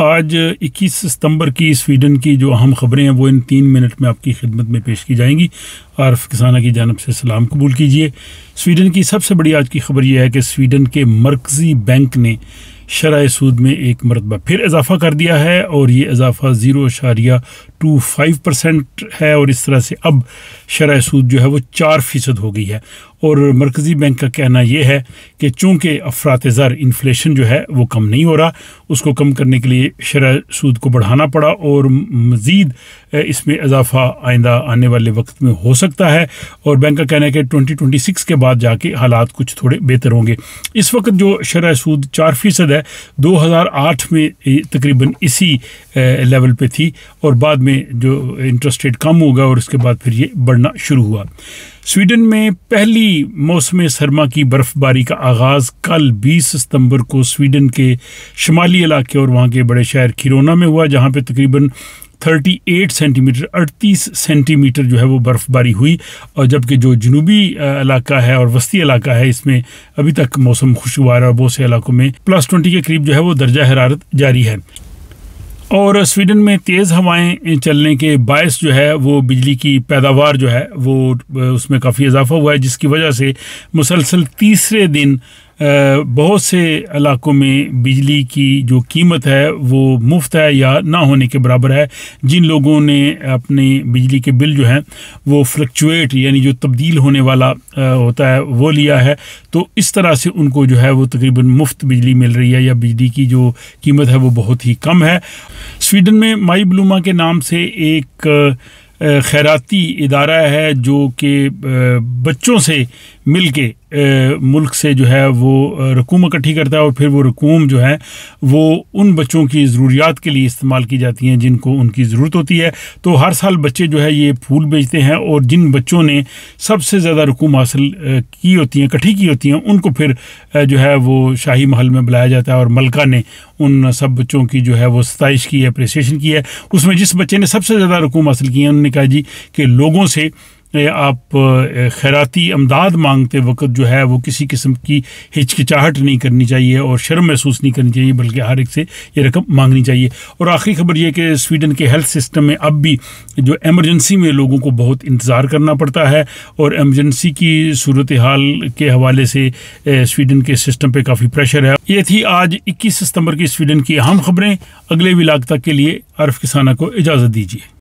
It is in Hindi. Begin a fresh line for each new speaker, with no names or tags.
आज 21 सितंबर की स्वीडन की जो अहम खबरें हैं वो इन तीन मिनट में आपकी खिदमत में पेश की जाएंगी आरफ किसाना की जानब से सलाम कबूल कीजिए स्वीडन की सबसे बड़ी आज की खबर यह है कि स्वीडन के मरकज़ी बैंक ने शराय सूद में एक मरतबा फिर इजाफा कर दिया है और ये इजाफा ज़ीरो अशारिया टू फाइव परसेंट है और इस तरह से अब शराय सूद जो है वो चार फ़ीसद हो गई है और मरकज़ी बैंक का कहना यह है कि चूँकि अफरात ज़र इन्फ्लेशन जो है वो कम नहीं हो रहा उसको कम करने के लिए शराय सूद को बढ़ाना पड़ा और मज़ीद इसमें इजाफा आइंदा आने वाले वक्त में हो सकता है और बैंक का कहना है कि ट्वेंटी ट्वेंटी सिक्स के बाद जाके हालात कुछ थोड़े बेहतर होंगे इस वक्त जो शराय सूद चार फ़ीसद है है 2008 में तकरीबन इसी लेवल पे थी और बाद में जो इंटरेस्ट रेट कम होगा और उसके बाद फिर ये बढ़ना शुरू हुआ स्वीडन में पहली मौसम सरमा की बर्फ़बारी का आगाज़ कल 20 सितंबर को स्वीडन के शुमाली इलाके और वहाँ के बड़े शहर खिरोना में हुआ जहाँ पे तकरीबन 38 सेंटीमीटर 38 सेंटीमीटर जो है वो बर्फ़बारी हुई और जबकि जो जनूबी इलाका है और वस्ती इलाका है इसमें अभी तक मौसम खुशगवार और बहुत से इलाकों में प्लस ट्वेंटी के करीब जो है वो दर्जा हरारत जारी है और स्वीडन में तेज़ हवाएं चलने के बायस जो है वो बिजली की पैदावार जो है वो उसमें काफ़ी इजाफा हुआ है जिसकी वजह से मुसलसल तीसरे दिन बहुत से इलाकों में बिजली की जो कीमत है वो मुफ्त है या ना होने के बराबर है जिन लोगों ने अपने बिजली के बिल जो हैं वो फ्लक्चुएट यानी जो तब्दील होने वाला होता है वो लिया है तो इस तरह से उनको जो है वो तकरीबन मुफ्त बिजली मिल रही है या बिजली की जो कीमत है वो बहुत ही कम है स्वीडन में माई ब्लूमा के नाम से एक खैराती इदारा है जो कि बच्चों से मिलके मुल्क से जो है वो रकूम इकट्ठी करता है और फिर वो रकूम जो है वो उन बच्चों की ज़रूरियात के लिए इस्तेमाल की जाती हैं जिनको उनकी ज़रूरत होती है तो हर साल बच्चे जो है ये फूल बेचते हैं और जिन बच्चों ने सबसे ज़्यादा रकूम हासिल की होती हैं इकट्ठी की होती हैं उनको फिर जो है वो शाही महल में बुलाया जाता है और मलका ने उन सब बच्चों की जो है वो सतश की है अप्रिसिएशन की है उसमें जिस बच्चे ने सबसे ज़्यादा रकूम हासिल की है उन्होंने कहा जी कि लोगों से आप खैराती अमदाद मांगते वक्त जो है वो किसी किस्म की हिचकिचाहट नहीं करनी चाहिए और शर्म महसूस नहीं करनी चाहिए बल्कि हर एक से ये रकम मांगनी चाहिए और आखिरी खबर यह कि स्वीडन के हेल्थ सिस्टम में अब भी जो एमरजेंसी में लोगों को बहुत इंतज़ार करना पड़ता है और एमरजेंसी की सूरत हाल के हवाले से स्वीडन के सिस्टम पर काफ़ी प्रेशर है ये थी आज इक्कीस सितम्बर की स्वीडन की अहम खबरें अगले विलाग तक के लिए अरफ किसाना को इजाज़त दीजिए